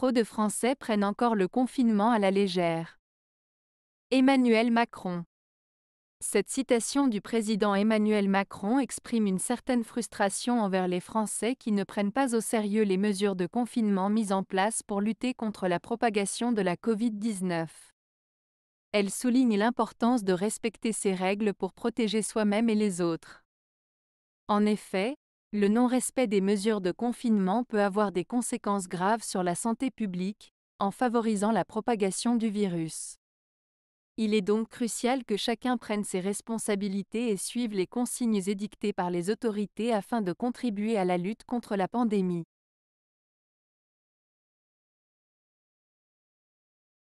trop de Français prennent encore le confinement à la légère. Emmanuel Macron cette citation du président Emmanuel Macron exprime une certaine frustration envers les Français qui ne prennent pas au sérieux les mesures de confinement mises en place pour lutter contre la propagation de la Covid-19. Elle souligne l'importance de respecter ces règles pour protéger soi-même et les autres. En effet, le non-respect des mesures de confinement peut avoir des conséquences graves sur la santé publique, en favorisant la propagation du virus. Il est donc crucial que chacun prenne ses responsabilités et suive les consignes édictées par les autorités afin de contribuer à la lutte contre la pandémie.